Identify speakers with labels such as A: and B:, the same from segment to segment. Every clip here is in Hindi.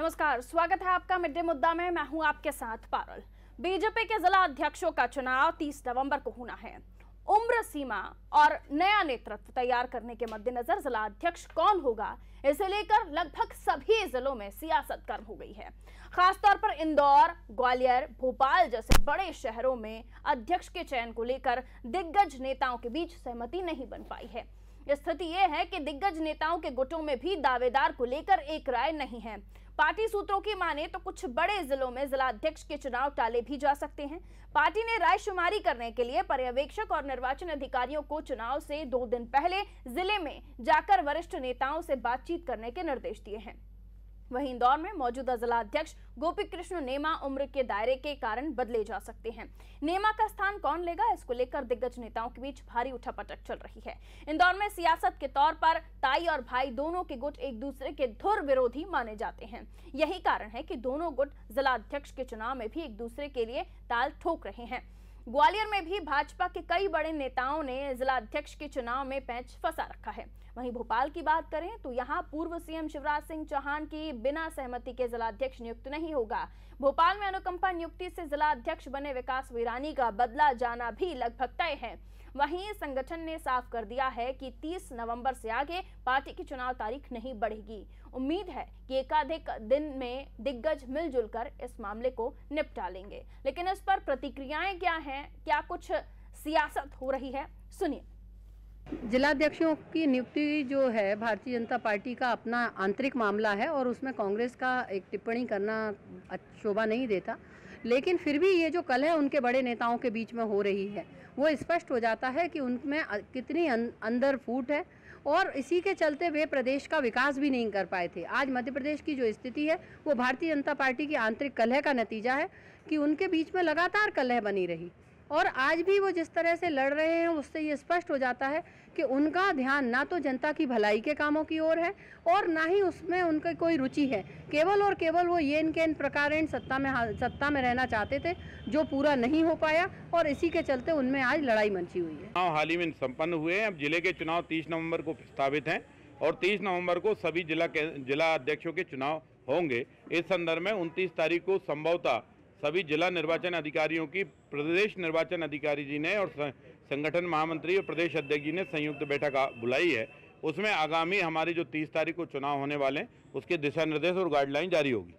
A: नमस्कार स्वागत है आपका मिड डे मुद्दा में मैं हूं आपके साथ पारल बीजेपी के जिला अध्यक्षों का चुनाव 30 नवंबर को होना है उम्र सीमा और नया नेतृत्व तैयार करने के मद्देनजर जिला अध्यक्ष कौन होगा इसे लेकर लगभग सभी जिलों में सियासत गर्म हो गई है खासतौर पर इंदौर ग्वालियर भोपाल जैसे बड़े शहरों में अध्यक्ष के चयन को लेकर दिग्गज नेताओं के बीच सहमति नहीं बन पाई है स्थिति यह है कि दिग्गज नेताओं के गुटों में भी दावेदार को लेकर एक राय नहीं है पार्टी सूत्रों की माने तो कुछ बड़े जिलों में जिलाध्यक्ष के चुनाव टाले भी जा सकते हैं पार्टी ने राय शुमारी करने के लिए पर्यवेक्षक और निर्वाचन अधिकारियों को चुनाव से दो दिन पहले जिले में जाकर वरिष्ठ नेताओं से बातचीत करने के निर्देश दिए हैं वहीं इंदौर में मौजूदा जिला अध्यक्ष गोपी कृष्ण नेमा उम्र के दायरे के कारण बदले जा सकते हैं नेमा का स्थान कौन लेगा इसको लेकर दिग्गज नेताओं के बीच भारी उठापटक चल रही है इंदौर में सियासत के तौर पर ताई और भाई दोनों के गुट एक दूसरे के धुर विरोधी माने जाते हैं यही कारण है कि दोनों गुट जिला अध्यक्ष के चुनाव में भी एक दूसरे के लिए ताल ठोक रहे हैं ग्वालियर में भी भाजपा के कई बड़े नेताओं ने जिला अध्यक्ष के चुनाव में पैंच फंसा रखा है वहीं भोपाल की बात करें तो यहां पूर्व सीएम शिवराज सिंह चौहान की बिना सहमति के जिला अध्यक्ष नियुक्त नहीं होगा भोपाल में अनुकंपा नियुक्ति से जिला अध्यक्ष बने विकास वीरानी का बदला जाना भी लगभग तय है वहीं संगठन ने साफ कर दिया है कि 30 नवंबर से आगे पार्टी की चुनाव तारीख नहीं बढ़ेगी उम्मीद है कि एकाधिक दिन में दिग्गज मिलजुल कर इस मामले को निपटा लेंगे लेकिन इस पर प्रतिक्रियाएं क्या हैं क्या कुछ सियासत हो रही है सुनिए जिलाध्यक्षों की नियुक्ति जो है भारतीय जनता पार्टी का अपना आंतरिक मामला है और उसमें कांग्रेस का एक टिप्पणी करना शोभा नहीं देता लेकिन फिर भी ये जो कल है उनके बड़े नेताओं के बीच में हो रही है वो स्पष्ट हो जाता है कि उनमें कितनी अं-, अंदर फूट है और इसी के चलते वे प्रदेश का विकास भी नहीं कर पाए थे आज मध्य प्रदेश की जो स्थिति है वो भारतीय जनता पार्टी की आंतरिक कलह का नतीजा है कि उनके बीच में लगातार कलह बनी रही और आज भी वो जिस तरह से लड़ रहे हैं उससे ये स्पष्ट हो जाता है कि उनका ध्यान ना तो जनता की भलाई के कामों की ओर है और ना ही उसमें उनकी कोई रुचि है केवल और केवल वो ये इनके इन प्रकार सत्ता में सत्ता में रहना चाहते थे जो पूरा नहीं हो पाया और इसी के चलते उनमें आज लड़ाई मची हुई
B: है हाल ही में संपन्न हुए हैं अब जिले के चुनाव तीस नवम्बर को प्रस्तावित हैं और तीस नवम्बर को सभी जिला के जिला अध्यक्षों के चुनाव होंगे इस संदर्भ में उनतीस तारीख को संभवतः सभी जिला निर्वाचन अधिकारियों की प्रदेश निर्वाचन अधिकारी जी ने और संगठन महामंत्री और प्रदेश अध्यक्ष जी ने संयुक्त बैठक बुलाई है उसमें आगामी हमारी जो तीस तारीख को चुनाव होने वाले हैं उसके दिशा निर्देश और गाइडलाइन जारी होगी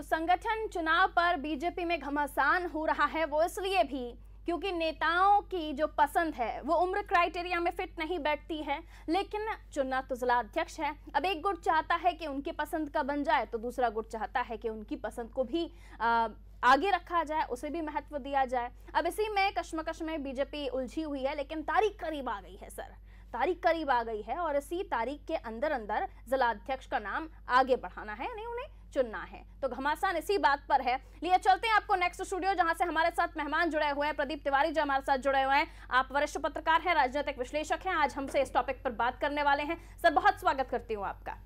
A: तो संगठन चुनाव पर बीजेपी में घमासान हो रहा है वो इसलिए भी क्योंकि नेताओं की जो पसंद है वो उम्र क्राइटेरिया में फिट नहीं बैठती है लेकिन चुनना तो जिला अध्यक्ष है अब एक गुट चाहता है कि उनकी पसंद का बन जाए तो दूसरा गुट चाहता है कि उनकी पसंद को भी आ, आगे रखा जाए उसे भी महत्व दिया जाए अब इसी में कश्मकश में बीजेपी उलझी हुई है लेकिन तारीख करीब आ गई है सर तारीख करीब आ गई है और इसी तारीख के अंदर अंदर जिला अध्यक्ष का नाम आगे बढ़ाना है यानी उन्हें चुनना है तो घमासान इसी बात पर है लिए चलते हैं आपको नेक्स्ट स्टूडियो जहां से हमारे साथ मेहमान जुड़े हुए हैं प्रदीप तिवारी जो हमारे साथ जुड़े हुए हैं आप वरिष्ठ पत्रकार हैं राजनीतिक विश्लेषक हैं आज हमसे इस टॉपिक पर बात करने वाले हैं सर बहुत स्वागत करती हूँ आपका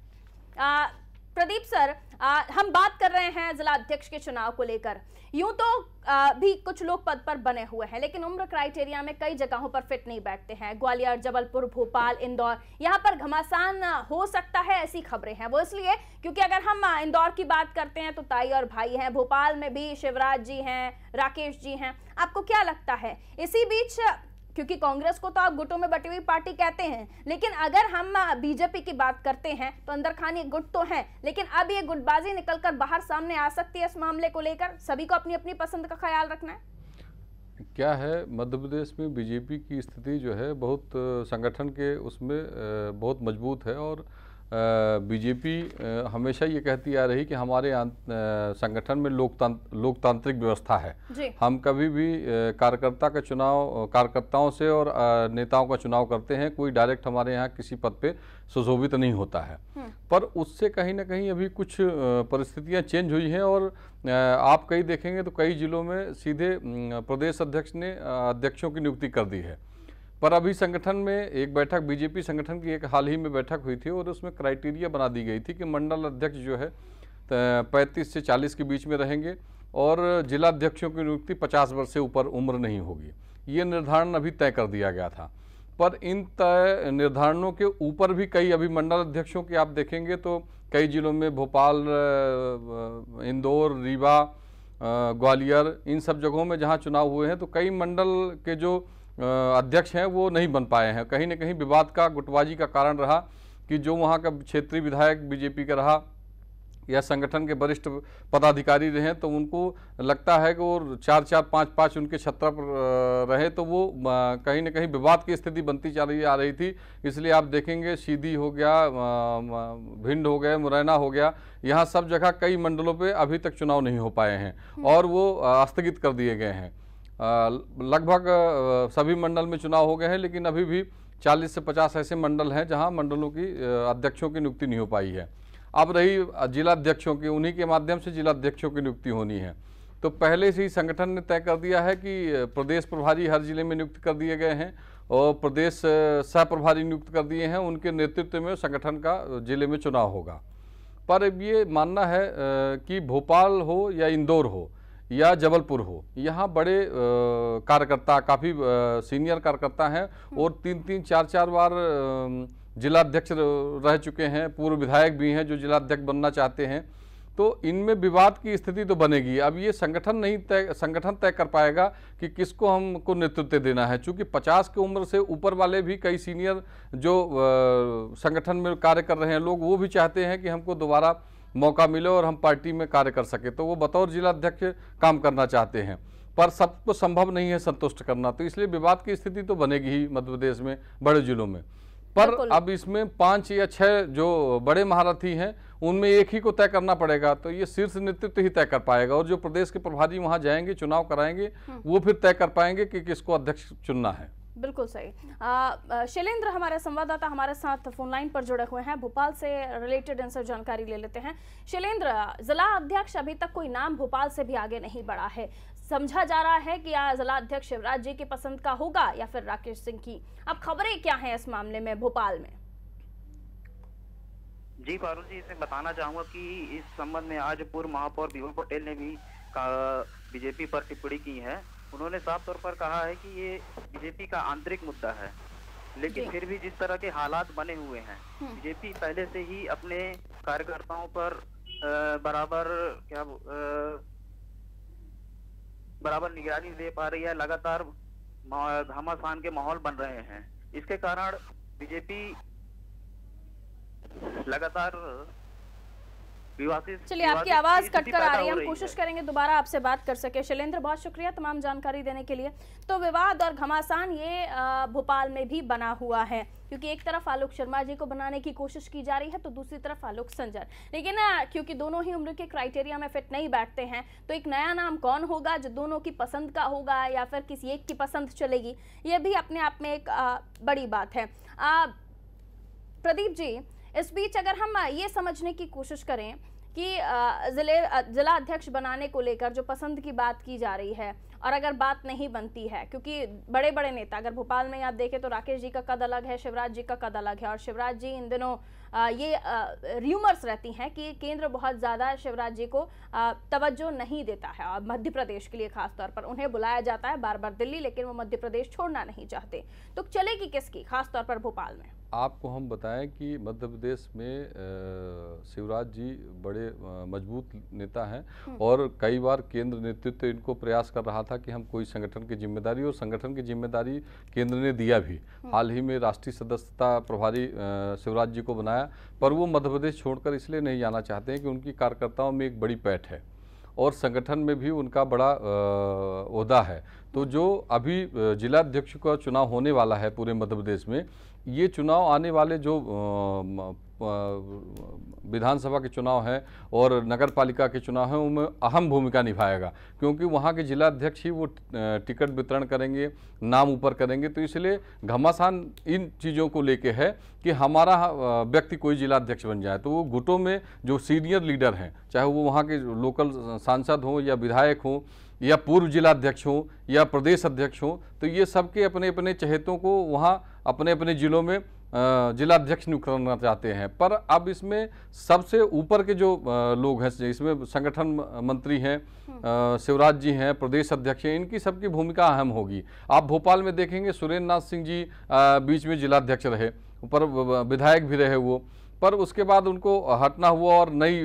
A: प्रदीप सर आ, हम बात कर रहे हैं जिला अध्यक्ष के चुनाव को लेकर यूं तो आ, भी कुछ लोग पद पर बने हुए हैं लेकिन उम्र क्राइटेरिया में कई जगहों पर फिट नहीं बैठते हैं ग्वालियर जबलपुर भोपाल इंदौर यहां पर घमासान हो सकता है ऐसी खबरें हैं वो इसलिए क्योंकि अगर हम इंदौर की बात करते हैं तो ताई और भाई हैं भोपाल में भी शिवराज जी हैं राकेश जी हैं आपको क्या लगता है इसी बीच क्योंकि कांग्रेस को तो आप गुटों में बटी हुई पार्टी कहते हैं लेकिन अगर हम बीजेपी की बात करते हैं तो अंदर खान ये गुट तो है लेकिन अब ये गुटबाजी निकलकर बाहर सामने आ सकती है इस मामले को लेकर सभी को अपनी अपनी पसंद का ख्याल रखना है
C: क्या है मध्य प्रदेश में बीजेपी की स्थिति जो है बहुत संगठन के उसमें बहुत मजबूत है और बीजेपी हमेशा ये कहती आ रही कि हमारे संगठन में लोकतंत्र लोकतांत्रिक व्यवस्था है हम कभी भी कार्यकर्ता का चुनाव कार्यकर्ताओं से और नेताओं का चुनाव करते हैं कोई डायरेक्ट हमारे यहाँ किसी पद पे सुशोभित नहीं होता है पर उससे कहीं ना कहीं अभी कुछ परिस्थितियाँ चेंज हुई हैं और आप कई देखेंगे तो कई जिलों में सीधे प्रदेश अध्यक्ष ने अध्यक्षों की नियुक्ति कर दी है पर अभी संगठन में एक बैठक बीजेपी संगठन की एक हाल ही में बैठक हुई थी और उसमें क्राइटेरिया बना दी गई थी कि मंडल अध्यक्ष जो है पैंतीस से चालीस के बीच में रहेंगे और जिला अध्यक्षों की नियुक्ति पचास वर्ष से ऊपर उम्र नहीं होगी ये निर्धारण अभी तय कर दिया गया था पर इन तय निर्धारणों के ऊपर भी कई अभी मंडल अध्यक्षों की आप देखेंगे तो कई जिलों में भोपाल इंदौर रीवा ग्वालियर इन सब जगहों में जहाँ चुनाव हुए हैं तो कई मंडल के जो अध्यक्ष हैं वो नहीं बन पाए हैं कहीं ना कहीं विवाद का गुटबाजी का कारण रहा कि जो वहाँ का क्षेत्रीय विधायक बीजेपी का रहा या संगठन के वरिष्ठ पदाधिकारी रहे तो उनको लगता है कि वो चार चार पाँच पाँच उनके छत्र पर रहे तो वो कहीं ना कहीं विवाद की स्थिति बनती जा रही आ रही थी इसलिए आप देखेंगे सीधी हो गया भिंड हो गया मुरैना हो गया यहाँ सब जगह कई मंडलों पे अभी तक चुनाव नहीं हो पाए हैं हम्म। और वो स्थगित कर दिए गए हैं लगभग सभी मंडल में चुनाव हो गए हैं लेकिन अभी भी 40 से 50 ऐसे मंडल हैं जहां मंडलों की अध्यक्षों की नियुक्ति नहीं हो पाई है अब रही जिलाध्यक्षों की उन्हीं के माध्यम से जिलाध्यक्षों की नियुक्ति होनी है तो पहले से ही संगठन ने तय कर दिया है कि प्रदेश प्रभारी हर जिले में नियुक्त कर दिए गए हैं और प्रदेश सह प्रभारी नियुक्त कर दिए हैं उनके नेतृत्व में संगठन का जिले में चुनाव होगा पर ये मानना है कि भोपाल हो या इंदौर हो या जबलपुर हो यहाँ बड़े कार्यकर्ता काफ़ी सीनियर कार्यकर्ता हैं और तीन तीन चार चार बार जिलाध्यक्ष रह चुके हैं पूर्व विधायक भी हैं जो जिलाध्यक्ष बनना चाहते हैं तो इनमें विवाद की स्थिति तो बनेगी अब ये संगठन नहीं तय संगठन तय कर पाएगा कि किसको हमको नेतृत्व देना है क्योंकि 50 की उम्र से ऊपर वाले भी कई सीनियर जो संगठन में कार्य कर रहे हैं लोग वो भी चाहते हैं कि हमको दोबारा मौका मिले और हम पार्टी में कार्य कर सके तो वो बतौर जिला अध्यक्ष काम करना चाहते हैं पर सबको संभव नहीं है संतुष्ट करना तो इसलिए विवाद की स्थिति तो बनेगी ही मध्य प्रदेश में बड़े जिलों में पर अब इसमें पांच या छह जो बड़े महारथी हैं उनमें एक ही को तय करना पड़ेगा तो ये शीर्ष नेतृत्व ही तय कर पाएगा और जो प्रदेश के प्रभारी वहां जाएंगे चुनाव कराएंगे हम्म। वो फिर तय कर पाएंगे कि किसको अध्यक्ष चुनना है
A: बिल्कुल सही शैलेंद्र हमारे संवाददाता हमारे साथ फोन लाइन पर जुड़े हुए हैं भोपाल से रिलेटेड इनसे जानकारी ले लेते हैं शैलेंद्र जिला अध्यक्ष अभी तक कोई नाम भोपाल से भी आगे नहीं बढ़ा है समझा जा रहा है कि यह जिला अध्यक्ष शिवराज जी की पसंद का होगा या फिर राकेश सिंह की अब खबरें क्या हैं इस मामले में भोपाल में
B: जी फारूक जी इसे बताना चाहूंगा कि इस संबंध में आज पूर्व महापौर विभा पटेल ने भी बीजेपी पर टिप्पणी की है उन्होंने साफ तौर पर कहा है कि ये बीजेपी का आंतरिक मुद्दा है लेकिन फिर भी जिस तरह के हालात बने हुए हैं बीजेपी हम्म। पहले से ही अपने कार्यकर्ताओं पर बराबर क्या बराबर निगरानी दे पा रही है लगातार घमासान के माहौल बन रहे हैं इसके कारण बीजेपी लगातार चलिए आपकी आवाज कट कर आ रही है हम कोशिश करेंगे
A: दोबारा आपसे बात कर सके शैलेंद्र बहुत शुक्रिया तमाम जानकारी देने के लिए तो विवाद और घमासान ये भोपाल में भी बना हुआ है क्योंकि एक तरफ आलोक शर्मा जी को बनाने की कोशिश की जा रही है तो दूसरी तरफ आलोक संजर लेकिन क्योंकि दोनों ही उम्र के क्राइटेरिया में फिट नहीं बैठते हैं तो एक नया नाम कौन होगा जो दोनों की पसंद का होगा या फिर किसी एक की पसंद चलेगी ये भी अपने आप में एक बड़ी बात है प्रदीप जी इस बीच अगर हम ये समझने की कोशिश करें कि जिले जिला अध्यक्ष बनाने को लेकर जो पसंद की बात की जा रही है और अगर बात नहीं बनती है क्योंकि बड़े बड़े नेता अगर भोपाल में आप देखें तो राकेश जी का कद अलग है शिवराज जी का कद अलग है और शिवराज जी इन दिनों ये र्यूमर्स रहती हैं कि केंद्र बहुत ज़्यादा शिवराज जी को तवज्जो नहीं देता है और मध्य प्रदेश के लिए खासतौर पर उन्हें बुलाया जाता है बार बार दिल्ली लेकिन वो मध्य प्रदेश छोड़ना नहीं चाहते तो चलेगी किसकी खासतौर पर भोपाल में
C: आपको हम बताएं कि मध्य प्रदेश में शिवराज जी बड़े मजबूत नेता हैं हम्म। और कई बार केंद्र नेतृत्व इनको प्रयास कर रहा था कि हम कोई संगठन की जिम्मेदारी और संगठन की जिम्मेदारी केंद्र ने दिया भी हम्म। हाल ही में राष्ट्रीय सदस्यता प्रभारी शिवराज जी को बनाया पर वो मध्य प्रदेश छोड़कर इसलिए नहीं जाना चाहते हैं कि उनकी कार्यकर्ताओं में एक बड़ी पैठ है और संगठन में भी उनका बड़ा ओहदा है तो जो अभी जिला अध्यक्ष का चुनाव होने वाला है पूरे मध्य प्रदेश में ये चुनाव आने वाले जो विधानसभा के चुनाव हैं और नगर पालिका के चुनाव हैं उनमें अहम भूमिका निभाएगा क्योंकि वहाँ के जिलाध्यक्ष ही वो टिकट वितरण करेंगे नाम ऊपर करेंगे तो इसलिए घमासान इन चीज़ों को लेके है कि हमारा व्यक्ति कोई जिलाध्यक्ष बन जाए तो वो गुटों में जो सीनियर लीडर हैं चाहे वो वहाँ के लोकल सांसद हों या विधायक हों या पूर्व जिलाध्यक्ष हों या प्रदेश अध्यक्ष हों तो ये सबके अपने अपने चहेतों को वहाँ अपने अपने ज़िलों में जिलाध्यक्ष नियुक्त करना चाहते हैं पर अब इसमें सबसे ऊपर के जो लोग हैं इसमें संगठन मंत्री हैं शिवराज जी हैं प्रदेश अध्यक्ष हैं इनकी सबकी भूमिका अहम होगी आप भोपाल में देखेंगे सुरेंद्र नाथ सिंह जी बीच में जिलाध्यक्ष रहे ऊपर विधायक भी रहे वो पर उसके बाद उनको हटना हुआ और नई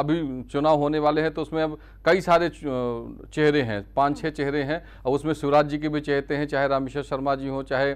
C: अभी चुनाव होने वाले हैं तो उसमें अब कई सारे चेहरे हैं पांच छह चेहरे हैं और उसमें शिवराज जी के भी चेहते हैं चाहे रामेश्वर शर्मा जी हों चाहे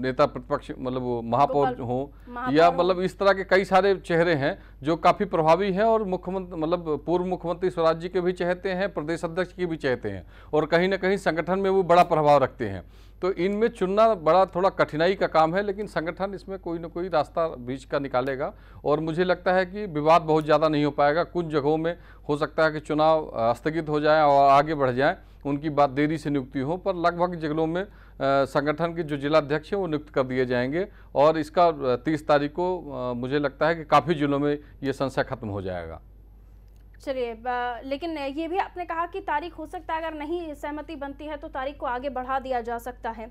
C: नेता प्रतिपक्ष मतलब वो महापौर हों या मतलब इस तरह के कई सारे चेहरे हैं जो काफ़ी प्रभावी हैं और मुख्यमंत्री मतलब पूर्व मुख्यमंत्री स्वराज जी के भी चाहते हैं प्रदेश अध्यक्ष के भी चहते हैं और कहीं ना कहीं संगठन में वो बड़ा प्रभाव रखते हैं तो इनमें चुनना बड़ा थोड़ा कठिनाई का काम है लेकिन संगठन इसमें कोई ना कोई रास्ता बीच का निकालेगा और मुझे लगता है कि विवाद बहुत ज़्यादा नहीं हो पाएगा कुछ जगहों में हो सकता है कि चुनाव स्थगित हो जाए और आगे बढ़ जाएँ उनकी बात देरी से नियुक्ति हो पर लगभग जिलों में संगठन के जो जिलाध्यक्ष हैं वो नियुक्त कर दिए जाएंगे और इसका तीस तारीख को मुझे लगता है कि काफ़ी जिलों में ये संस्था खत्म हो जाएगा
A: चलिए लेकिन ये भी आपने कहा कि तारीख हो सकता है अगर नहीं सहमति बनती है तो तारीख को आगे बढ़ा दिया जा सकता है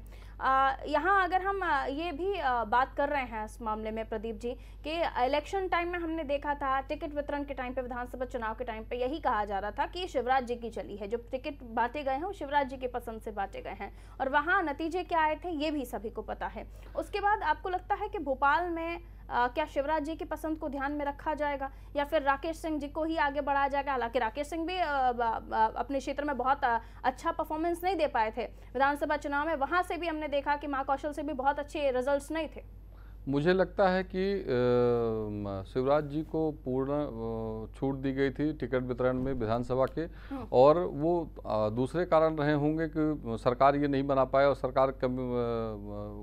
A: यहाँ अगर हम ये भी बात कर रहे हैं इस मामले में प्रदीप जी कि इलेक्शन टाइम में हमने देखा था टिकट वितरण के टाइम पे विधानसभा चुनाव के टाइम पे यही कहा जा रहा था कि शिवराज जी की चली है जो टिकट बांटे गए हैं वो शिवराज जी के पसंद से बांटे गए हैं और वहाँ नतीजे क्या आए थे ये भी सभी को पता है उसके बाद आपको लगता है कि भोपाल में आ, क्या शिवराज जी की पसंद को ध्यान में रखा जाएगा या फिर राकेश सिंह जी को ही आगे बढ़ाया जाएगा हालांकि राकेश सिंह भी आ, आ, अपने क्षेत्र में बहुत अच्छा परफॉर्मेंस नहीं दे पाए थे विधानसभा चुनाव में वहां से भी हमने देखा कि माँ कौशल से भी बहुत अच्छे रिजल्ट नहीं थे
C: मुझे लगता है कि शिवराज जी को पूर्ण छूट दी गई थी टिकट वितरण में विधानसभा के हाँ। और वो दूसरे कारण रहे होंगे कि सरकार ये नहीं बना पाए और सरकार कम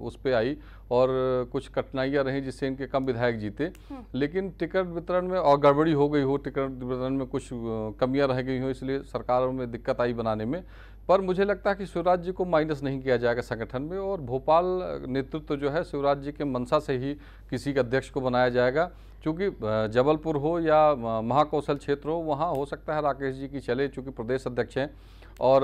C: उस पर आई और कुछ कठिनाइयाँ रहीं जिससे इनके कम विधायक जीते हाँ। लेकिन टिकट वितरण में और गड़बड़ी हो गई हो टिकट वितरण में कुछ कमियाँ रह गई हो इसलिए सरकारों में दिक्कत आई बनाने में पर मुझे लगता है कि शिवराज जी को माइनस नहीं किया जाएगा संगठन में और भोपाल नेतृत्व जो है शिवराज जी के मनसा से ही किसी के अध्यक्ष को बनाया जाएगा चूँकि जबलपुर हो या महाकौशल क्षेत्र हो वहाँ हो सकता है राकेश जी की चले चूँकि प्रदेश अध्यक्ष हैं और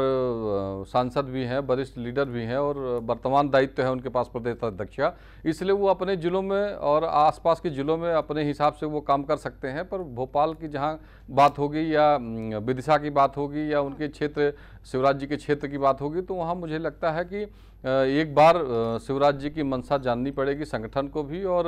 C: सांसद भी हैं वरिष्ठ लीडर भी हैं और वर्तमान दायित्व है उनके पास प्रदेश अध्यक्ष का इसलिए वो अपने ज़िलों में और आसपास के ज़िलों में अपने हिसाब से वो काम कर सकते हैं पर भोपाल की जहाँ बात होगी या विदिशा की बात होगी या उनके क्षेत्र शिवराज जी के क्षेत्र की बात होगी तो वहाँ मुझे लगता है कि एक बार शिवराज जी की मनसा जाननी पड़ेगी संगठन को भी और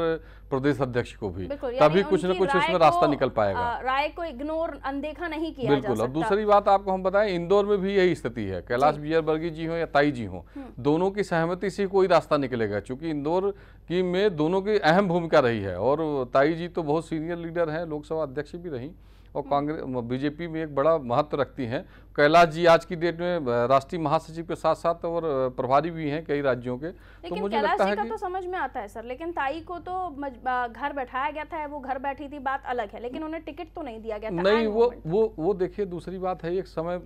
C: प्रदेश अध्यक्ष को भी तभी कुछ न कुछ उसमें रास्ता निकल पाएगा
A: राय को इग्नोर अनदेखा नहीं किया बिल्कुल अब दूसरी
C: बात आपको हम बताएं इंदौर में भी यही स्थिति है कैलाश विजयवर्गीय जी हो या ताई जी हो हम्म। दोनों की सहमति से कोई रास्ता निकलेगा चूंकि इंदौर की में दोनों की अहम भूमिका रही है और ताई जी तो बहुत सीनियर लीडर है लोकसभा अध्यक्ष भी रही और हम्म। कांग्रेस बीजेपी में एक बड़ा महत्व रखती हैं कैलाश जी आज की डेट में राष्ट्रीय महासचिव के साथ साथ और प्रभारी भी हैं कई राज्यों के तो लेकिन तो मुझे लगता जी का तो
A: समझ में आता है सर लेकिन ताई को तो घर बैठाया गया था वो घर बैठी थी बात अलग है लेकिन उन्हें टिकट तो नहीं दिया गया था नहीं वो
C: वो वो देखिए दूसरी बात है एक समय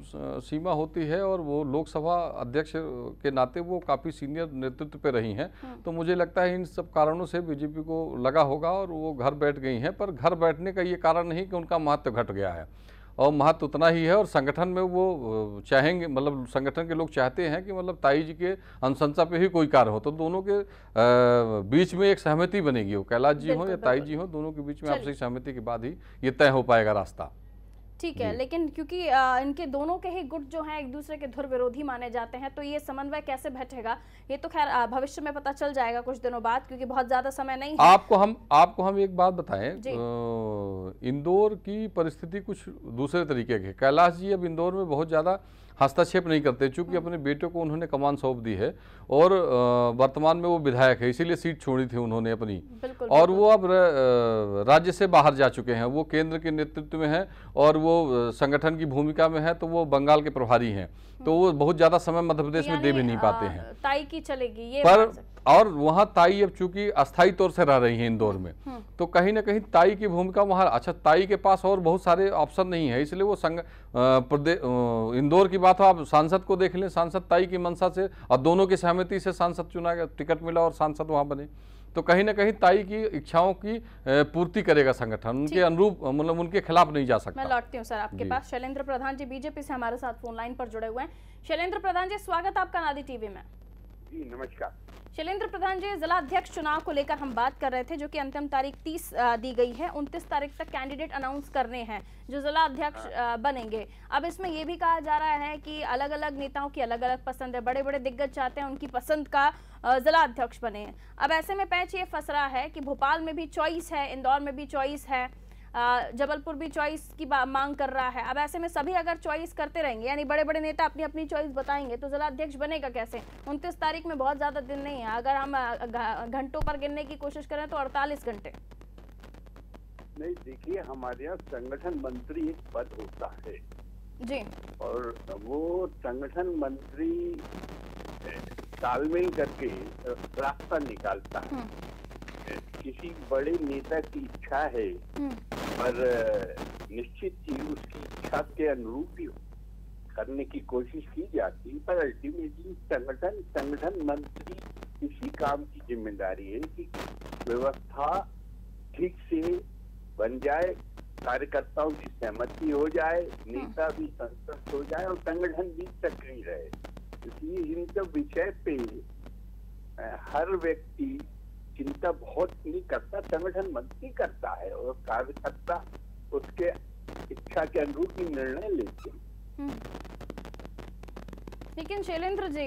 C: सीमा होती है और वो लोकसभा अध्यक्ष के नाते वो काफ़ी सीनियर नेतृत्व पे रही है हम्म। तो मुझे लगता है इन सब कारणों से बीजेपी को लगा होगा और वो घर बैठ गई है पर घर बैठने का ये कारण नहीं कि उनका महत्व घट गया है और महत्व उतना ही है और संगठन में वो चाहेंगे मतलब संगठन के लोग चाहते हैं कि मतलब ताई जी के अनुशंसा पे ही कोई कार्य हो तो दोनों के बीच में एक सहमति बनेगी वो कैलाश जी हो या ताई जी हो दोनों के बीच में आपसी सहमति के बाद ही ये तय हो पाएगा रास्ता
A: ठीक है लेकिन क्योंकि इनके दोनों के ही गुट जो हैं एक दूसरे के धुर विरोधी माने जाते हैं तो ये समन्वय कैसे बैठेगा ये तो खैर भविष्य में पता चल जाएगा कुछ दिनों बाद क्योंकि बहुत ज्यादा समय नहीं है
C: आपको हम आपको हम एक बात बताएं इंदौर की परिस्थिति कुछ दूसरे तरीके की कैलाश जी अब इंदौर में बहुत ज्यादा हस्तक्षेप नहीं करते चूंकि अपने बेटे को उन्होंने कमान सौंप दी है और वर्तमान में वो विधायक है इसीलिए सीट छोड़ी थी उन्होंने अपनी बिल्कुल, और बिल्कुल। वो अब राज्य से बाहर जा चुके हैं वो केंद्र के नेतृत्व में हैं और वो संगठन की भूमिका में है तो वो बंगाल के प्रभारी हैं तो वो बहुत ज़्यादा समय मध्य प्रदेश में दे भी नहीं पाते हैं
A: ताई की चलेगी ये पर
C: और वहाँ ताई अब चूंकि अस्थायी तौर से रह रही हैं इंदौर में हम्म। तो कहीं ना कहीं ताई की भूमिका वहाँ अच्छा ताई के पास और बहुत सारे ऑप्शन नहीं है इसलिए वो संग प्रदेश इंदौर की बात हो आप सांसद को देख लें सांसद ताई की मंशा से और दोनों की सहमति से सांसद चुना गया टिकट मिला और सांसद वहाँ बने तो कहीं ना कहीं ताई की इच्छाओं की पूर्ति करेगा संगठन उनके अनुरूप मतलब उनके खिलाफ नहीं जा सकता मैं
A: लौटती हूँ सर आपके पास शैलेंद्र प्रधान जी बीजेपी से हमारे साथ फोन लाइन पर जुड़े हुए हैं शैलेंद्र प्रधान जी स्वागत आपका नादी टीवी में जी नमस्कार शैलेंद्र प्रधान जी जिला अध्यक्ष चुनाव को लेकर हम बात कर रहे थे जो कि अंतिम तारीख 30 दी गई है 29 तारीख तक कैंडिडेट अनाउंस करने हैं जो जिला अध्यक्ष बनेंगे अब इसमें यह भी कहा जा रहा है कि अलग अलग नेताओं की अलग अलग पसंद है बड़े बड़े दिग्गज चाहते हैं उनकी पसंद का जिला अध्यक्ष बने अब ऐसे में पैच ये फंस रहा है कि भोपाल में भी चॉइस है इंदौर में भी चॉइस है जबलपुर भी चॉइस की मांग कर रहा है अब ऐसे में सभी अगर चॉइस करते रहेंगे यानी बड़े बड़े नेता अपनी अपनी चॉइस बताएंगे तो जिला अध्यक्ष बनेगा कैसे उनतीस तारीख में बहुत ज़्यादा दिन नहीं है अगर हम घंटों पर गिनने की कोशिश करें तो अड़तालीस घंटे
D: नहीं देखिए हमारे यहाँ संगठन मंत्री एक पद होता है जी और वो संगठन मंत्री तालमेल करके रास्ता निकालता है हम्म। किसी बड़े नेता की इच्छा है हम्म। पर निश्चित ही उसकी इच्छा के अनुरूप ही करने की कोशिश की जाती पर अल्टीमेटली संगठन संगठन मंत्री इसी काम की जिम्मेदारी है कि व्यवस्था ठीक से बन जाए कार्यकर्ताओं की सहमति हो जाए नेता भी संतुष्ट हो जाए और संगठन भी सक्रिय रहे इसलिए इन सब विषय पे हर व्यक्ति चिंता बहुत नहीं करता संगठन मंत्री करता है और कार्यकर्ता उसके इच्छा के अनुरूप ही निर्णय लेते हैं
A: हम्म। लेकिन शैलेंद्र जी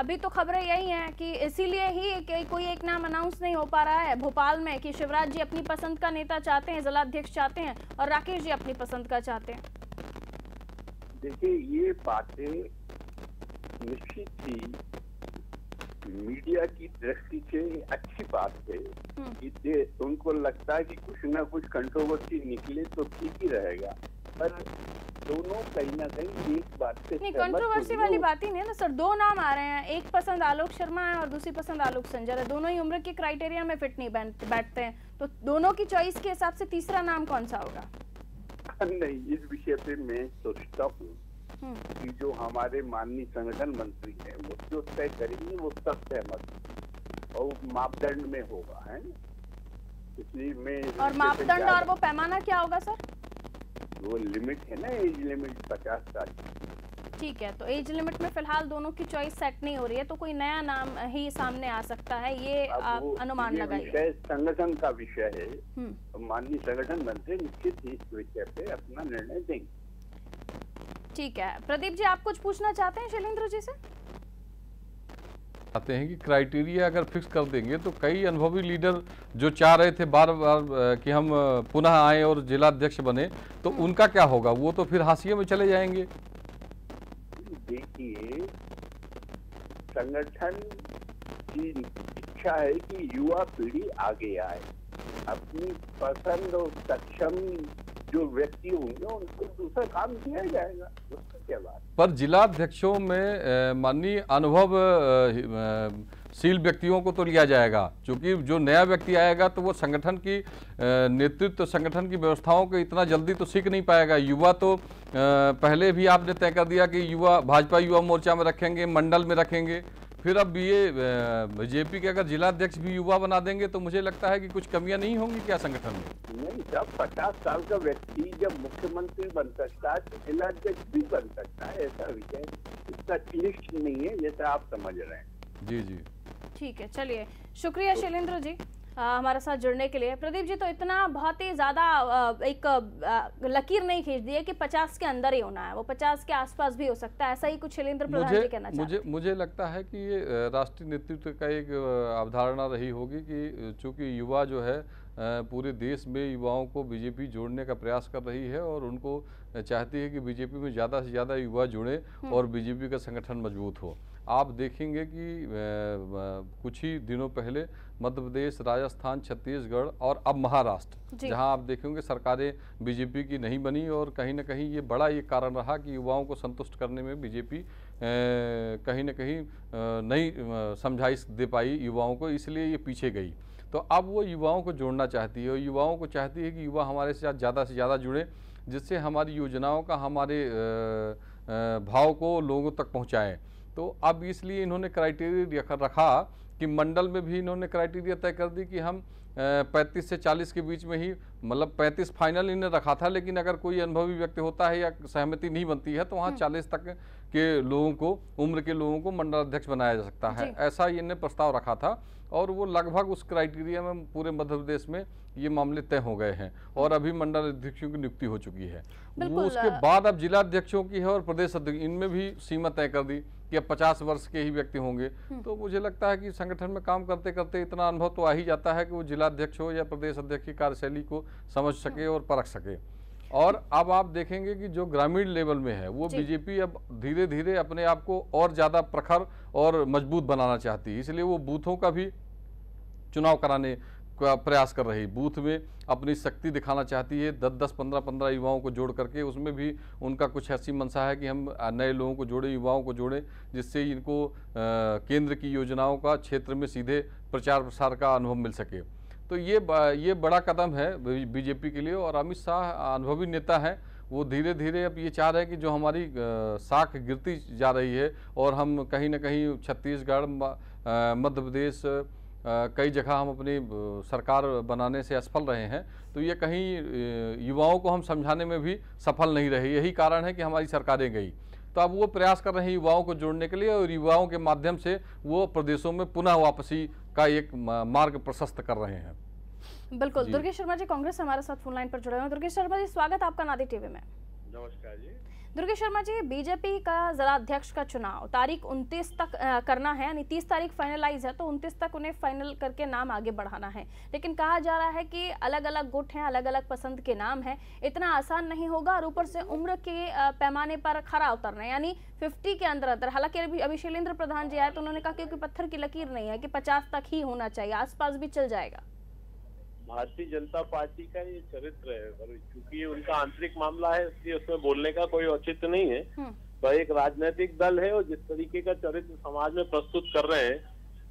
A: अभी तो खबरें यही हैं कि इसीलिए ही कोई एक नाम अनाउंस नहीं हो पा रहा है भोपाल में कि शिवराज जी अपनी पसंद का नेता चाहते हैं जिला अध्यक्ष चाहते हैं और राकेश जी अपनी पसंद का चाहते हैं
D: देखिए ये बातें निश्चित ही मीडिया की दृष्टि से अच्छी बात है हम्म। कि उनको लगता है कि कुछ ना कुछ कंट्रोवर्सी निकले तो ठीक ही रहेगा पर दोनों कहीं ना कहीं एक बात से नहीं कंट्रोवर्सी तो वाली बात
A: ही नहीं है ना सर दो नाम आ रहे हैं एक पसंद आलोक शर्मा है और दूसरी पसंद आलोक संजर है दोनों ही उम्र के क्राइटेरिया में फिट नहीं बैठते हैं तो दोनों की चॉइस के हिसाब से तीसरा नाम कौन सा होगा
D: नहीं इस विषय पे मैं सोचता हूँ हम्म। कि जो हमारे माननीय संगठन मंत्री हैं वो जो तय करेंगे वो सब सहमत और मापदंड में होगा है इसलिए मैं और मापदंड और वो
A: पैमाना क्या होगा सर
D: वो लिमिट है ना एज लिमिट पचास साल
A: ठीक है तो एज लिमिट में फिलहाल दोनों की चॉइस सेट नहीं हो रही है तो कोई नया नाम ही सामने आ सकता है ये आप अनुमान लगाइए
D: संगठन का विषय है हम्म। माननीय संगठन मंत्री निश्चित ही इस विषय पे अपना निर्णय देंगे
A: ठीक है प्रदीप जी आप कुछ पूछना चाहते हैं शैलेंद्र जी से
C: आते हैं कि क्राइटेरिया अगर फिक्स कर देंगे तो कई अनुभवी लीडर जो चाह रहे थे बार बार कि हम पुनः आए और जिलाध्यक्ष बने तो उनका क्या होगा वो तो फिर हाशिए में चले
D: जाएंगे देखिए संगठन की इच्छा है कि युवा पीढ़ी आगे आए अपनी पसंद और सक्षम जो व्यक्ति होंगे उनको दूसरा काम दिया जाएगा उसका क्या बात
C: पर अध्यक्षों में माननीय अनुभव सील व्यक्तियों को तो लिया जाएगा क्योंकि जो नया व्यक्ति आएगा तो वो संगठन की नेतृत्व संगठन की व्यवस्थाओं को इतना जल्दी तो सीख नहीं पाएगा युवा तो पहले भी आपने तय कर दिया कि युवा भाजपा युवा मोर्चा में रखेंगे मंडल में रखेंगे फिर अब ये बीजेपी के अगर जिला अध्यक्ष भी युवा बना देंगे तो मुझे लगता है कि कुछ कमियां नहीं होंगी क्या संगठन
D: में नहीं जब पचास साल का व्यक्ति जब मुख्यमंत्री बन सकता है तो जिला अध्यक्ष भी बन सकता है ऐसा विषय इसका क्लिष्ट नहीं है जैसा आप समझ रहे हैं
C: जी
A: जी ठीक है चलिए शुक्रिया शैलेंद्र जी हमारे साथ जुड़ने के लिए प्रदीप जी तो इतना बहुत ही ज़्यादा एक लकीर नहीं खींच दी है कि पचास के अंदर ही होना है वो पचास के आसपास भी हो सकता है ऐसा ही कुछ शैलेंद्र प्रधान जी कहना मुझे
C: मुझे लगता है कि ये राष्ट्रीय नेतृत्व का एक अवधारणा रही होगी कि चूंकि युवा जो है पूरे देश में युवाओं को बीजेपी जोड़ने का प्रयास कर रही है और उनको चाहती है कि बीजेपी में ज़्यादा से ज़्यादा युवा जुड़े हम्म। और बीजेपी का संगठन मजबूत हो आप देखेंगे कि कुछ ही दिनों पहले मध्य प्रदेश राजस्थान छत्तीसगढ़ और अब महाराष्ट्र जहां आप देखेंगे सरकारें बीजेपी की नहीं बनी और कहीं ना कहीं ये बड़ा ये कारण रहा कि युवाओं को संतुष्ट करने में बीजेपी कहीं ना कहीं नहीं समझाइश दे पाई युवाओं को इसलिए ये पीछे गई तो अब वो युवाओं को जोड़ना चाहती है और युवाओं को चाहती है कि युवा हमारे साथ ज़्यादा से ज़्यादा जुड़ें जिससे हमारी योजनाओं का हमारे भाव को लोगों तक पहुँचाएँ तो अब इसलिए इन्होंने क्राइटेरिया रखा कि मंडल में भी इन्होंने क्राइटेरिया तय कर दी कि हम पैंतीस से चालीस के बीच में ही मतलब पैंतीस फाइनल इन्हें रखा था लेकिन अगर कोई अनुभवी व्यक्ति होता है या सहमति नहीं बनती है तो वहाँ हम्म। चालीस तक के लोगों को उम्र के लोगों को मंडल अध्यक्ष बनाया जा सकता है ऐसा इन्हें प्रस्ताव रखा था और वो लगभग उस क्राइटेरिया में पूरे मध्य प्रदेश में ये मामले तय हो गए हैं और अभी मंडल अध्यक्षों की नियुक्ति हो चुकी है वो उसके बाद अब जिला अध्यक्षों की है और प्रदेश अध्यक्ष इनमें भी सीमा तय कर दी कि अब पचास वर्ष के ही व्यक्ति होंगे हम्म। तो मुझे लगता है कि संगठन में काम करते करते इतना अनुभव तो आ ही जाता है कि वो जिलाध्यक्ष हो या प्रदेश अध्यक्ष की कार्यशैली को समझ हाँ। सके और परख सके और अब आप देखेंगे कि जो ग्रामीण लेवल में है वो बीजेपी अब धीरे धीरे अपने आप को और ज़्यादा प्रखर और मजबूत बनाना चाहती है इसलिए वो बूथों का भी चुनाव कराने का प्रयास कर रही बूथ में अपनी शक्ति दिखाना चाहती है दस दस पंद्रह पंद्रह युवाओं को जोड़ करके उसमें भी उनका कुछ ऐसी मंशा है कि हम नए लोगों को जोड़ें युवाओं को जोड़ें जिससे इनको आ, केंद्र की योजनाओं का क्षेत्र में सीधे प्रचार प्रसार का अनुभव मिल सके तो ये ये बड़ा कदम है बीजेपी के लिए और अमित शाह अनुभवी नेता हैं वो धीरे धीरे अब ये चाह रहे हैं कि जो हमारी साख गिरती जा रही है और हम कहीं ना कहीं छत्तीसगढ़ मध्य प्रदेश कई जगह हम अपनी सरकार बनाने से असफल रहे हैं तो ये कहीं युवाओं को हम समझाने में भी सफल नहीं रहे यही कारण है कि हमारी सरकारें गई तो अब वो प्रयास कर रहे हैं युवाओं को जोड़ने के लिए और युवाओं के माध्यम से वो प्रदेशों में पुनः वापसी का एक मार्ग प्रशस्त कर रहे हैं
A: बिल्कुल दुर्गेश शर्मा जी कांग्रेस हमारे साथ फोन लाइन पर जुड़े हुए हैं दुर्गेश शर्मा जी स्वागत आपका नादी टीवी में
B: नमस्कार जी
A: दुर्गे शर्मा जी बीजेपी का जिलाध्यक्ष का चुनाव तारीख 29 तक आ, करना है यानी 30 तारीख फाइनलाइज है तो 29 तक उन्हें फाइनल करके नाम आगे बढ़ाना है लेकिन कहा जा रहा है कि अलग अलग गुट हैं अलग अलग पसंद के नाम हैं इतना आसान नहीं होगा और ऊपर से उम्र के पैमाने पर खरा उतरना है यानी फिफ्टी के अंदर अंदर हालांकि अभी अभी शैलेंद्र प्रधान जी आए तो उन्होंने कहा क्योंकि पत्थर की लकीर नहीं है कि पचास तक ही होना चाहिए आसपास भी चल जाएगा
B: भारतीय जनता पार्टी का ये चरित्र है और क्योंकि उनका आंतरिक मामला है इसलिए उसमें बोलने का कोई औचित्य नहीं है हम्म। पर तो एक राजनीतिक दल है और जिस तरीके का चरित्र समाज में प्रस्तुत कर रहे हैं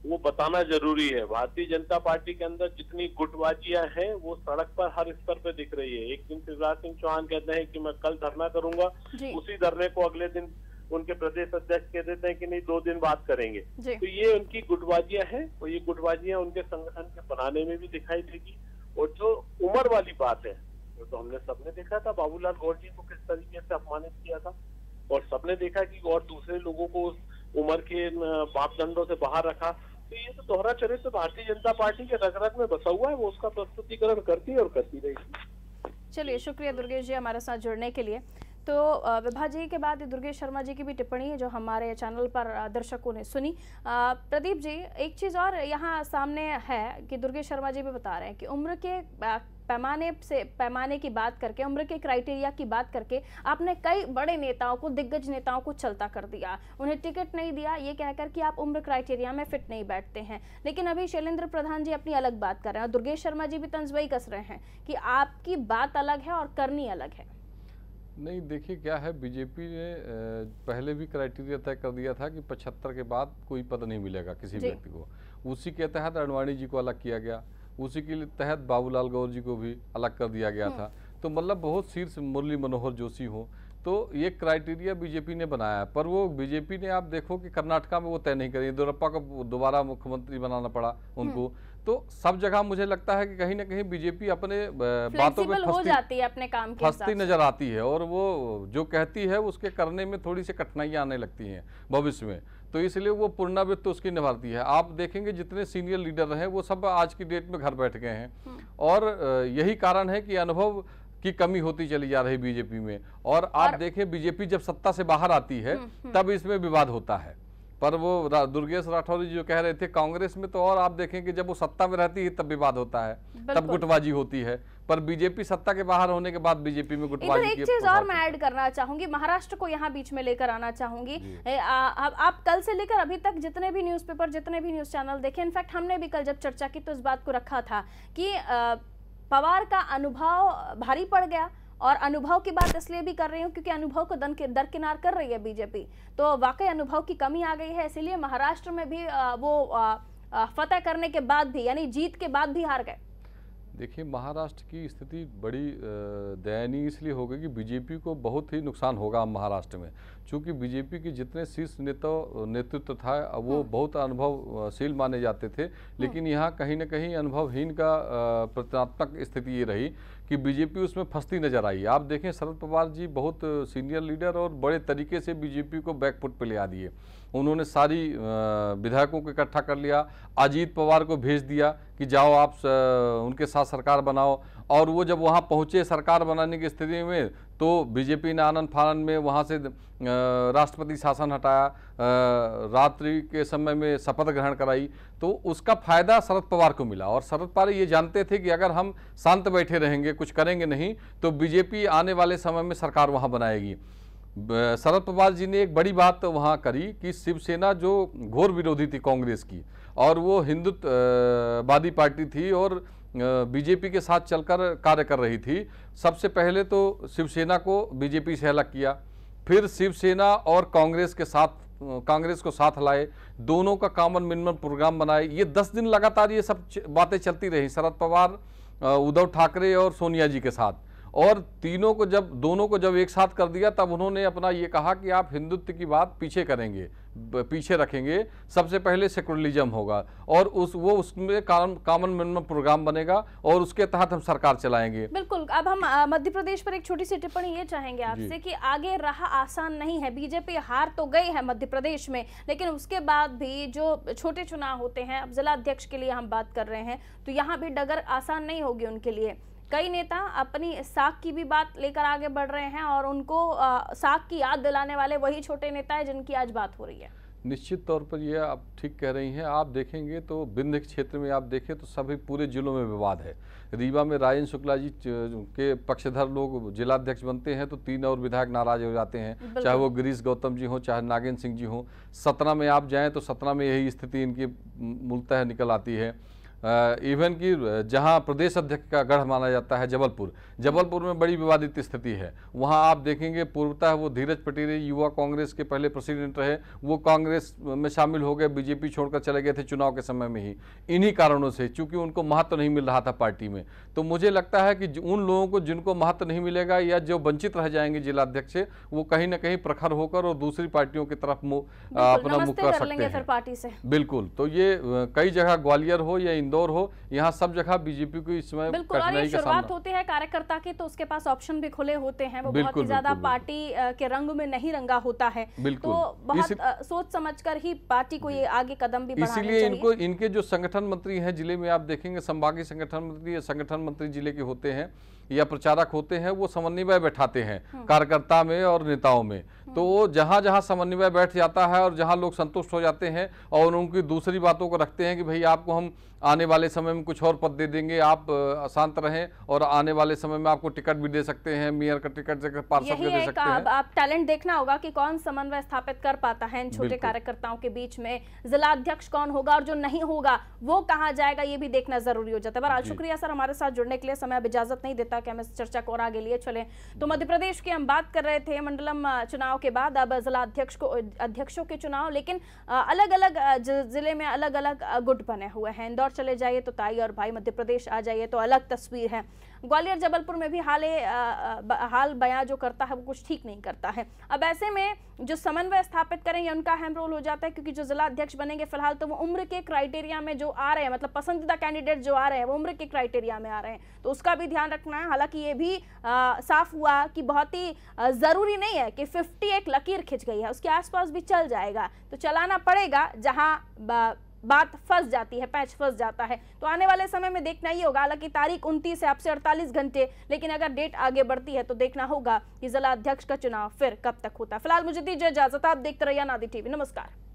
B: वो बताना जरूरी है भारतीय जनता पार्टी के अंदर जितनी गुटबाजियां हैं वो सड़क पर हर स्तर पे दिख रही है एक दिन शिवराज सिंह चौहान कहते हैं कि मैं कल धरना करूंगा उसी धरने को अगले दिन उनके प्रदेश अध्यक्ष कह देते हैं कि नहीं दो दिन बात करेंगे तो ये उनकी गुटबाजियां हैं और ये गुटबाजियां उनके संगठन के बनाने में भी दिखाई देगी और जो उम्र वाली बात है तो हमने सबने देखा था बाबूलाल गौर जी को किस तरीके से अपमानित किया था और सबने देखा कि और दूसरे लोगों को उस उम्र के मापदंडों से बाहर रखा तो ये तो दोहरा चरित्र भारतीय जनता पार्टी के रगरग में बसा हुआ है वो उसका प्रस्तुतिकरण करती है और करती रहेगी
A: चलिए शुक्रिया दुर्गेश जी हमारे साथ जुड़ने के लिए तो विभा जी के बाद दुर्गेश शर्मा जी की भी टिप्पणी जो हमारे चैनल पर दर्शकों ने सुनी प्रदीप जी एक चीज़ और यहाँ सामने है कि दुर्गेश शर्मा जी भी बता रहे हैं कि उम्र के पैमाने से पैमाने की बात करके उम्र के क्राइटेरिया की बात करके आपने कई बड़े नेताओं को दिग्गज नेताओं को चलता कर दिया उन्हें टिकट नहीं दिया ये कहकर कि आप उम्र क्राइटेरिया में फिट नहीं बैठते हैं लेकिन अभी शैलेंद्र प्रधान जी अपनी अलग बात कर रहे हैं और दुर्गेश शर्मा जी भी तंजवई कस रहे हैं कि आपकी बात अलग है और करनी अलग है
C: नहीं देखिए क्या है बीजेपी ने पहले भी क्राइटेरिया तय कर दिया था कि 75 के बाद कोई पद नहीं मिलेगा किसी व्यक्ति को उसी के तहत अडवाणी जी को अलग किया गया उसी के तहत बाबूलाल गौर जी को भी अलग कर दिया गया हम्म। था तो मतलब बहुत शीर्ष मुरली मनोहर जोशी हो तो ये क्राइटेरिया बीजेपी ने बनाया है पर वो बीजेपी ने आप देखो कि कर्नाटका में वो तय नहीं करी येदुरप्पा को दोबारा मुख्यमंत्री बनाना पड़ा उनको हम्म। तो सब जगह मुझे लगता है कि कहीं ना कहीं बीजेपी अपने बातों में हो जाती
A: है अपने काम की फंसती नजर
C: आती है और वो जो कहती है उसके करने में थोड़ी सी कठिनाइयां आने लगती हैं भविष्य में तो इसलिए वो पूर्णावृत्त तो उसकी निभाती है आप देखेंगे जितने सीनियर लीडर हैं वो सब आज की डेट में घर बैठ गए हैं हम्म। और यही कारण है कि अनुभव की कमी होती चली जा रही बीजेपी में और आप देखें बीजेपी जब सत्ता से बाहर आती है हम्म, हम्म। तब इसमें विवाद होता है पर वो दुर्गेश राठौर जी जो कह रहे थे कांग्रेस में तो और आप देखें कि जब वो सत्ता में रहती है तब विवाद होता है तब गुटबाजी होती है पर बीजेपी सत्ता के बाहर होने के बाद बीजेपी में गुटबाजी एक चीज और मैं
A: ऐड करना चाहूंगी महाराष्ट्र को यहाँ बीच में लेकर आना चाहूंगी ए, आ, आ, आप कल से लेकर अभी तक जितने भी न्यूज जितने भी न्यूज़ चैनल देखे इनफैक्ट हमने भी कल जब चर्चा की तो इस बात को रखा था कि पवार का अनुभव भारी पड़ गया और अनुभव की बात इसलिए भी कर रही हूँ क्योंकि अनुभव को दरकिनार कर रही है बीजेपी तो वाकई अनुभव की कमी आ गई है इसीलिए महाराष्ट्र में भी वो फतेह करने के बाद भी यानी जीत के बाद भी हार गए
C: देखिए महाराष्ट्र की स्थिति बड़ी दयनीय इसलिए हो गई कि बीजेपी को बहुत ही नुकसान होगा महाराष्ट्र में क्योंकि बीजेपी के जितने शीर्ष नेता नेतृत्व था वो हाँ। बहुत अनुभवशील माने जाते थे लेकिन हाँ। यहाँ कहीं ना कहीं अनुभवहीन का प्रतात्मक स्थिति ये रही कि बीजेपी उसमें फंसती नजर आई आप देखें शरद पवार जी बहुत सीनियर लीडर और बड़े तरीके से बीजेपी को बैकफुट पर ले आ दिए उन्होंने सारी विधायकों को इकट्ठा कर लिया अजीत पवार को भेज दिया कि जाओ आप उनके साथ सरकार बनाओ और वो जब वहाँ पहुँचे सरकार बनाने की स्थिति में तो बीजेपी ने आनंद फानंद में वहाँ से राष्ट्रपति शासन हटाया रात्रि के समय में शपथ ग्रहण कराई तो उसका फायदा शरद पवार को मिला और शरद पवार ये जानते थे कि अगर हम शांत बैठे रहेंगे कुछ करेंगे नहीं तो बीजेपी आने वाले समय में सरकार वहाँ बनाएगी शरद पवार जी ने एक बड़ी बात वहाँ करी कि शिवसेना जो घोर विरोधी थी कांग्रेस की और वो हिंदुत्ववादी पार्टी थी और बीजेपी के साथ चलकर कार्य कर रही थी सबसे पहले तो शिवसेना को बीजेपी से अलग किया फिर शिवसेना और कांग्रेस के साथ कांग्रेस को साथ लाए दोनों का कॉमन मिनिमम प्रोग्राम बनाए ये दस दिन लगातार ये सब बातें चलती रही शरद पवार उद्धव ठाकरे और सोनिया जी के साथ और तीनों को जब दोनों को जब एक साथ कर दिया तब उन्होंने अपना ये कहा कि आप हिंदुत्व की बात पीछे करेंगे पीछे रखेंगे सबसे पहले सेकुलरिज्म होगा और उस वो उसमें कॉमन मिनिमम प्रोग्राम बनेगा और उसके तहत हम सरकार चलाएंगे
A: बिल्कुल अब हम मध्य प्रदेश पर एक छोटी सी टिप्पणी ये चाहेंगे आपसे कि आगे रहा आसान नहीं है बीजेपी हार तो गई है मध्य प्रदेश में लेकिन उसके बाद भी जो छोटे चुनाव होते हैं अब जिला अध्यक्ष के लिए हम बात कर रहे हैं तो यहाँ भी डगर आसान नहीं होगी उनके लिए कई नेता अपनी साख की भी बात लेकर आगे बढ़ रहे हैं और उनको साख की याद दिलाने वाले वही छोटे नेता है जिनकी आज बात हो रही है
C: निश्चित तौर पर यह आप ठीक कह रही हैं आप देखेंगे तो विंध्य क्षेत्र में आप देखें तो सभी पूरे जिलों में विवाद है रीवा में राजेंद्र शुक्ला जी के पक्षधर लोग जिलाध्यक्ष बनते हैं तो तीन और विधायक नाराज हो जाते हैं चाहे वो गिरीश गौतम जी हों चाहे नागेंद्र सिंह जी हों सतना में आप जाएँ तो सतना में यही स्थिति इनकी मूलतः निकल आती है इवन कि जहां प्रदेश अध्यक्ष का गढ़ माना जाता है जबलपुर जबलपुर में बड़ी विवादित स्थिति है वहां आप देखेंगे पूर्वतः वो धीरज पटेल युवा कांग्रेस के पहले प्रेसिडेंट रहे वो कांग्रेस में शामिल हो गए बीजेपी छोड़कर चले गए थे चुनाव के समय में ही इन्हीं कारणों से चूंकि उनको महत्व तो नहीं मिल रहा था पार्टी में तो मुझे लगता है कि उन लोगों को जिनको महत्व नहीं मिलेगा या जो वंचित रह जाएंगे जिलाध्यक्ष वो कहीं ना कहीं प्रखर होकर और दूसरी पार्टियों की तरफ अपना मुख कर सकते हैं पार्टी से बिल्कुल तो ये कई जगह ग्वालियर हो या इंदौर हो यहाँ सब जगह बीजेपी को इसमें कठिनाई का सामना होती
A: है कार्यकर्ता के तो उसके पास ऑप्शन भी खुले होते हैं वो बहुत ज्यादा पार्टी के रंग में नहीं रंगा होता है बिल्कुल तो बहुत सोच समझ कर ही पार्टी को ये आगे कदम भी इसीलिए इनको
C: इनके जो संगठन मंत्री है जिले में आप देखेंगे संभागीय संगठन मंत्री संगठन प्रधानमंत्री जिले के होते हैं या प्रचारक होते हैं वो समन्वय बैठाते हैं हम्म। कार्यकर्ता में और नेताओं में हम्म। तो वो जहाँ जहाँ समन्वय बैठ जाता है और जहाँ लोग संतुष्ट हो जाते हैं और उनकी दूसरी बातों को रखते हैं कि भाई आपको हम आने वाले समय में कुछ और पद दे देंगे आप शांत रहें और आने वाले समय में आपको टिकट भी दे सकते हैं मेयर का टिकट पार्षद दे सकते हैं
A: आप टैलेंट देखना होगा कि कौन समन्वय स्थापित कर पाता है इन छोटे कार्यकर्ताओं के बीच में जिला अध्यक्ष कौन होगा और जो नहीं होगा वो कहा जाएगा ये भी देखना जरूरी हो जाता है बहरहाल शुक्रिया सर हमारे साथ जुड़ने के लिए समय अब इजाजत नहीं देता तक एम चर्चा को और आगे लिए चले तो मध्य प्रदेश की हम बात कर रहे थे मंडलम चुनाव के बाद अब जिला अध्यक्ष को अध्यक्षों के चुनाव लेकिन अलग अलग जिले में अलग अलग गुट बने हुए हैं इंदौर चले जाइए तो ताई और भाई मध्य प्रदेश आ जाइए तो अलग तस्वीर है ग्वालियर जबलपुर में भी हाल हाल बयां जो करता है वो कुछ ठीक नहीं करता है अब ऐसे में जो समन्वय स्थापित करेंगे उनका अहम रोल हो जाता है क्योंकि जो जिला अध्यक्ष बनेंगे फिलहाल तो वो उम्र के क्राइटेरिया में जो आ रहे हैं मतलब पसंदीदा कैंडिडेट जो आ रहे हैं वो उम्र के क्राइटेरिया में आ रहे हैं तो उसका भी ध्यान रखना है हालांकि ये भी आ, साफ हुआ कि बहुत ही ज़रूरी नहीं है कि फिफ्टी एक लकीर खिंच गई है उसके आसपास भी चल जाएगा तो चलाना पड़ेगा जहाँ बात फंस जाती है पैच फंस जाता है तो आने वाले समय में देखना ही होगा हालांकि तारीख उनतीस है आपसे अड़तालीस घंटे लेकिन अगर डेट आगे बढ़ती है तो देखना होगा कि जिला अध्यक्ष का चुनाव फिर कब तक होता है फिलहाल मुझे दीजिए इजाजत आप देखते रहिए नादी टीवी नमस्कार